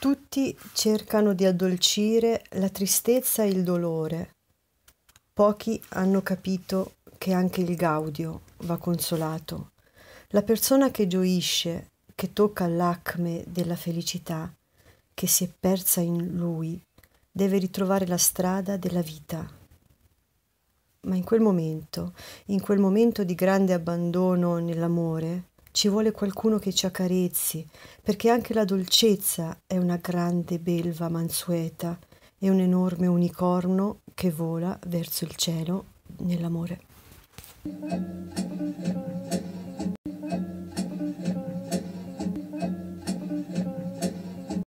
Tutti cercano di addolcire la tristezza e il dolore. Pochi hanno capito che anche il gaudio va consolato. La persona che gioisce, che tocca l'acme della felicità, che si è persa in lui, deve ritrovare la strada della vita. Ma in quel momento, in quel momento di grande abbandono nell'amore, ci vuole qualcuno che ci accarezzi, perché anche la dolcezza è una grande belva mansueta e un enorme unicorno che vola verso il cielo nell'amore.